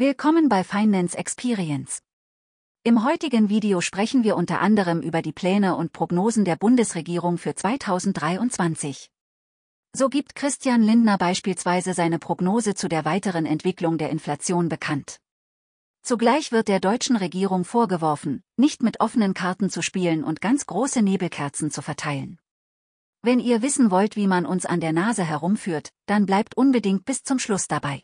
Willkommen bei Finance Experience. Im heutigen Video sprechen wir unter anderem über die Pläne und Prognosen der Bundesregierung für 2023. So gibt Christian Lindner beispielsweise seine Prognose zu der weiteren Entwicklung der Inflation bekannt. Zugleich wird der deutschen Regierung vorgeworfen, nicht mit offenen Karten zu spielen und ganz große Nebelkerzen zu verteilen. Wenn ihr wissen wollt, wie man uns an der Nase herumführt, dann bleibt unbedingt bis zum Schluss dabei.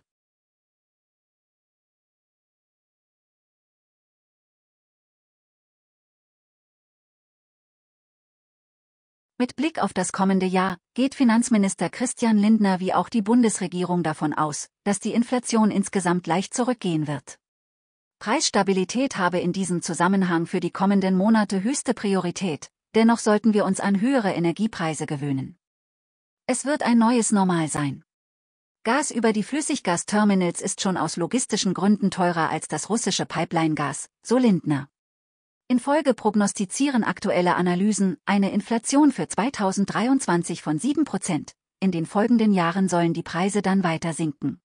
Mit Blick auf das kommende Jahr geht Finanzminister Christian Lindner wie auch die Bundesregierung davon aus, dass die Inflation insgesamt leicht zurückgehen wird. Preisstabilität habe in diesem Zusammenhang für die kommenden Monate höchste Priorität, dennoch sollten wir uns an höhere Energiepreise gewöhnen. Es wird ein neues Normal sein. Gas über die Flüssiggasterminals ist schon aus logistischen Gründen teurer als das russische Pipeline-Gas, so Lindner. In Folge prognostizieren aktuelle Analysen eine Inflation für 2023 von 7%. In den folgenden Jahren sollen die Preise dann weiter sinken.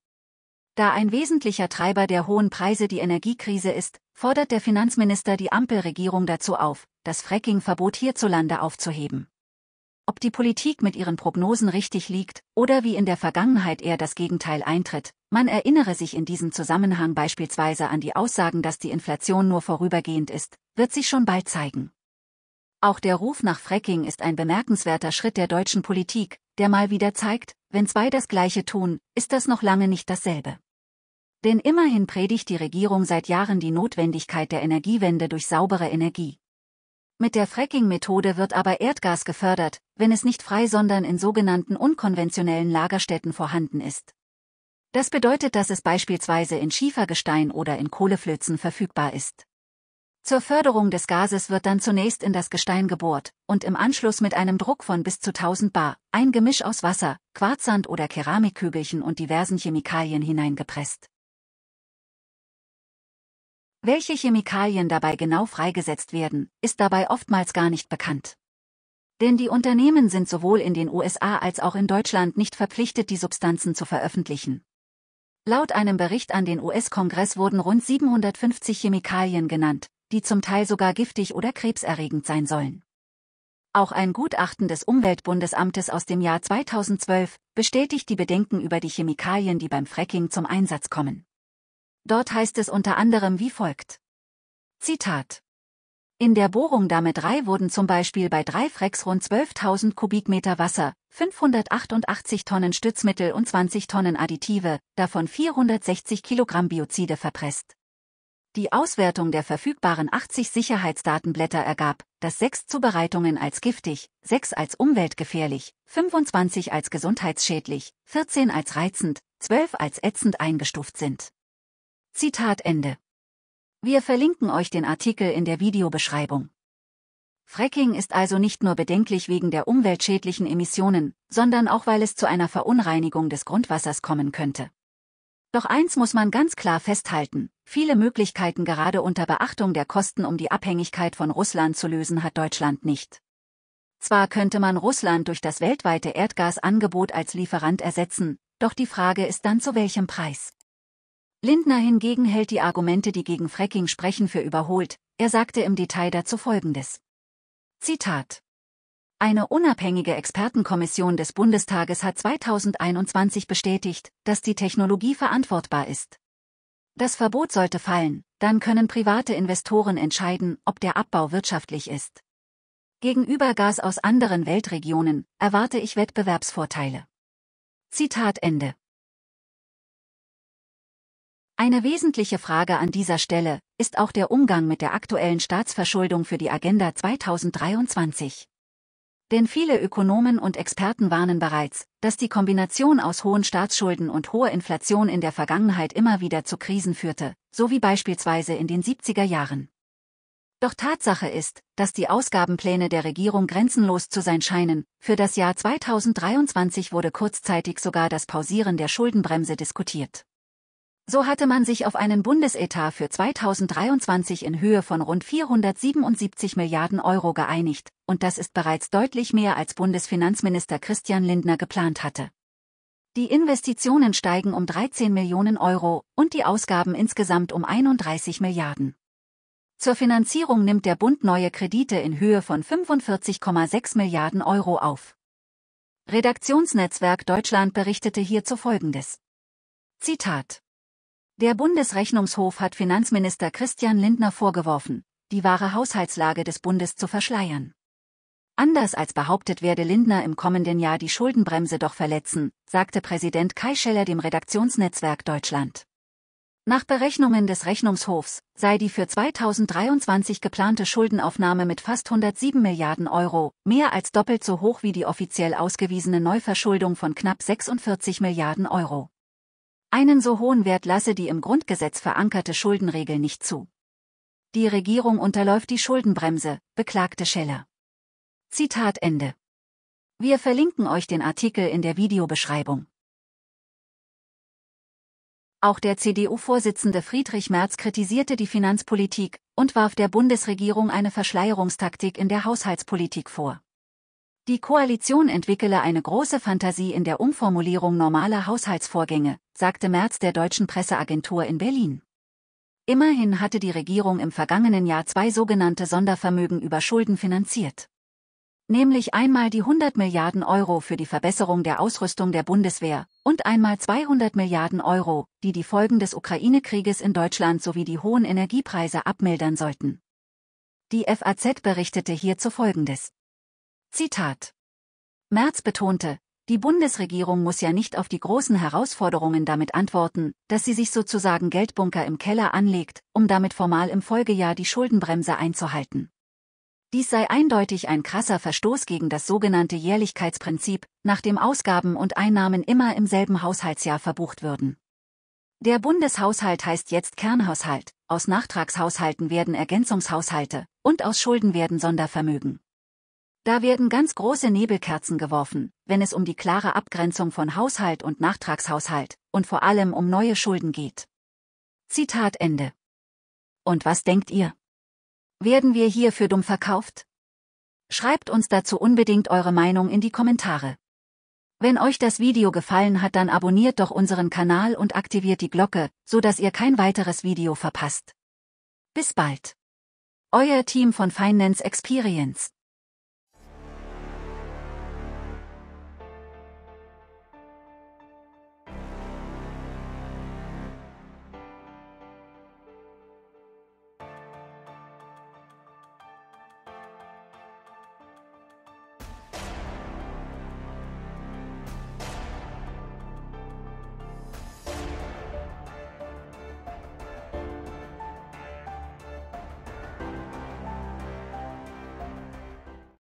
Da ein wesentlicher Treiber der hohen Preise die Energiekrise ist, fordert der Finanzminister die Ampelregierung dazu auf, das Fracking-Verbot hierzulande aufzuheben. Ob die Politik mit ihren Prognosen richtig liegt oder wie in der Vergangenheit eher das Gegenteil eintritt, man erinnere sich in diesem Zusammenhang beispielsweise an die Aussagen, dass die Inflation nur vorübergehend ist, wird sich schon bald zeigen. Auch der Ruf nach Fracking ist ein bemerkenswerter Schritt der deutschen Politik, der mal wieder zeigt, wenn zwei das Gleiche tun, ist das noch lange nicht dasselbe. Denn immerhin predigt die Regierung seit Jahren die Notwendigkeit der Energiewende durch saubere Energie. Mit der Fracking-Methode wird aber Erdgas gefördert, wenn es nicht frei, sondern in sogenannten unkonventionellen Lagerstätten vorhanden ist. Das bedeutet, dass es beispielsweise in Schiefergestein oder in Kohleflözen verfügbar ist. Zur Förderung des Gases wird dann zunächst in das Gestein gebohrt und im Anschluss mit einem Druck von bis zu 1000 bar ein Gemisch aus Wasser, Quarzsand oder Keramikkügelchen und diversen Chemikalien hineingepresst. Welche Chemikalien dabei genau freigesetzt werden, ist dabei oftmals gar nicht bekannt. Denn die Unternehmen sind sowohl in den USA als auch in Deutschland nicht verpflichtet, die Substanzen zu veröffentlichen. Laut einem Bericht an den US-Kongress wurden rund 750 Chemikalien genannt, die zum Teil sogar giftig oder krebserregend sein sollen. Auch ein Gutachten des Umweltbundesamtes aus dem Jahr 2012 bestätigt die Bedenken über die Chemikalien, die beim Fracking zum Einsatz kommen. Dort heißt es unter anderem wie folgt. Zitat. In der Bohrung Dame 3 wurden zum Beispiel bei drei Frecks rund 12.000 Kubikmeter Wasser, 588 Tonnen Stützmittel und 20 Tonnen Additive, davon 460 Kilogramm Biozide verpresst. Die Auswertung der verfügbaren 80 Sicherheitsdatenblätter ergab, dass sechs Zubereitungen als giftig, sechs als umweltgefährlich, 25 als gesundheitsschädlich, 14 als reizend, 12 als ätzend eingestuft sind. Zitat Ende. Wir verlinken euch den Artikel in der Videobeschreibung. Fracking ist also nicht nur bedenklich wegen der umweltschädlichen Emissionen, sondern auch weil es zu einer Verunreinigung des Grundwassers kommen könnte. Doch eins muss man ganz klar festhalten, Viele Möglichkeiten gerade unter Beachtung der Kosten um die Abhängigkeit von Russland zu lösen hat Deutschland nicht. Zwar könnte man Russland durch das weltweite Erdgasangebot als Lieferant ersetzen, doch die Frage ist dann zu welchem Preis. Lindner hingegen hält die Argumente, die gegen Fracking sprechen, für überholt. Er sagte im Detail dazu Folgendes. Zitat. Eine unabhängige Expertenkommission des Bundestages hat 2021 bestätigt, dass die Technologie verantwortbar ist. Das Verbot sollte fallen, dann können private Investoren entscheiden, ob der Abbau wirtschaftlich ist. Gegenüber Gas aus anderen Weltregionen erwarte ich Wettbewerbsvorteile. Zitat Ende. Eine wesentliche Frage an dieser Stelle ist auch der Umgang mit der aktuellen Staatsverschuldung für die Agenda 2023 denn viele Ökonomen und Experten warnen bereits, dass die Kombination aus hohen Staatsschulden und hoher Inflation in der Vergangenheit immer wieder zu Krisen führte, so wie beispielsweise in den 70er Jahren. Doch Tatsache ist, dass die Ausgabenpläne der Regierung grenzenlos zu sein scheinen, für das Jahr 2023 wurde kurzzeitig sogar das Pausieren der Schuldenbremse diskutiert. So hatte man sich auf einen Bundesetat für 2023 in Höhe von rund 477 Milliarden Euro geeinigt, und das ist bereits deutlich mehr als Bundesfinanzminister Christian Lindner geplant hatte. Die Investitionen steigen um 13 Millionen Euro und die Ausgaben insgesamt um 31 Milliarden. Zur Finanzierung nimmt der Bund neue Kredite in Höhe von 45,6 Milliarden Euro auf. Redaktionsnetzwerk Deutschland berichtete hierzu Folgendes. Zitat der Bundesrechnungshof hat Finanzminister Christian Lindner vorgeworfen, die wahre Haushaltslage des Bundes zu verschleiern. Anders als behauptet werde Lindner im kommenden Jahr die Schuldenbremse doch verletzen, sagte Präsident Kai Scheller dem Redaktionsnetzwerk Deutschland. Nach Berechnungen des Rechnungshofs sei die für 2023 geplante Schuldenaufnahme mit fast 107 Milliarden Euro, mehr als doppelt so hoch wie die offiziell ausgewiesene Neuverschuldung von knapp 46 Milliarden Euro. Einen so hohen Wert lasse die im Grundgesetz verankerte Schuldenregel nicht zu. Die Regierung unterläuft die Schuldenbremse, beklagte Scheller. Zitat Ende. Wir verlinken euch den Artikel in der Videobeschreibung. Auch der CDU-Vorsitzende Friedrich Merz kritisierte die Finanzpolitik und warf der Bundesregierung eine Verschleierungstaktik in der Haushaltspolitik vor. Die Koalition entwickele eine große Fantasie in der Umformulierung normaler Haushaltsvorgänge, sagte Merz der deutschen Presseagentur in Berlin. Immerhin hatte die Regierung im vergangenen Jahr zwei sogenannte Sondervermögen über Schulden finanziert. Nämlich einmal die 100 Milliarden Euro für die Verbesserung der Ausrüstung der Bundeswehr und einmal 200 Milliarden Euro, die die Folgen des Ukraine-Krieges in Deutschland sowie die hohen Energiepreise abmildern sollten. Die FAZ berichtete hierzu Folgendes. Zitat. Merz betonte, die Bundesregierung muss ja nicht auf die großen Herausforderungen damit antworten, dass sie sich sozusagen Geldbunker im Keller anlegt, um damit formal im Folgejahr die Schuldenbremse einzuhalten. Dies sei eindeutig ein krasser Verstoß gegen das sogenannte Jährlichkeitsprinzip, nach dem Ausgaben und Einnahmen immer im selben Haushaltsjahr verbucht würden. Der Bundeshaushalt heißt jetzt Kernhaushalt, aus Nachtragshaushalten werden Ergänzungshaushalte und aus Schulden werden Sondervermögen. Da werden ganz große Nebelkerzen geworfen, wenn es um die klare Abgrenzung von Haushalt und Nachtragshaushalt und vor allem um neue Schulden geht. Zitat Ende. Und was denkt ihr? Werden wir hier für dumm verkauft? Schreibt uns dazu unbedingt eure Meinung in die Kommentare. Wenn euch das Video gefallen hat, dann abonniert doch unseren Kanal und aktiviert die Glocke, so dass ihr kein weiteres Video verpasst. Bis bald. Euer Team von Finance Experience.